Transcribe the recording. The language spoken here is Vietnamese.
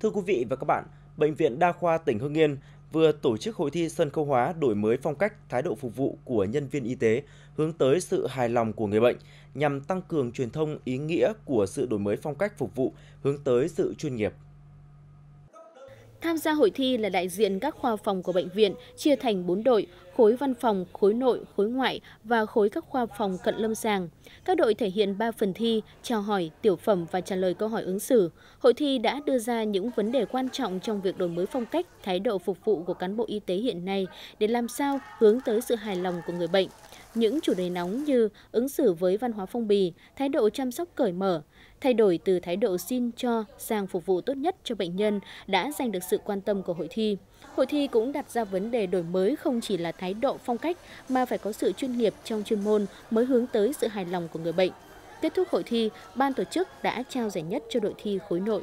Thưa quý vị và các bạn, Bệnh viện Đa khoa tỉnh Hưng Yên vừa tổ chức hội thi sân khấu hóa đổi mới phong cách, thái độ phục vụ của nhân viên y tế hướng tới sự hài lòng của người bệnh nhằm tăng cường truyền thông ý nghĩa của sự đổi mới phong cách phục vụ hướng tới sự chuyên nghiệp Tham gia hội thi là đại diện các khoa phòng của bệnh viện chia thành 4 đội, khối văn phòng, khối nội, khối ngoại và khối các khoa phòng cận lâm sàng. Các đội thể hiện 3 phần thi, chào hỏi, tiểu phẩm và trả lời câu hỏi ứng xử. Hội thi đã đưa ra những vấn đề quan trọng trong việc đổi mới phong cách, thái độ phục vụ của cán bộ y tế hiện nay để làm sao hướng tới sự hài lòng của người bệnh những chủ đề nóng như ứng xử với văn hóa phong bì, thái độ chăm sóc cởi mở, thay đổi từ thái độ xin cho sang phục vụ tốt nhất cho bệnh nhân đã giành được sự quan tâm của hội thi. Hội thi cũng đặt ra vấn đề đổi mới không chỉ là thái độ phong cách mà phải có sự chuyên nghiệp trong chuyên môn mới hướng tới sự hài lòng của người bệnh. Kết thúc hội thi, ban tổ chức đã trao giải nhất cho đội thi khối nội.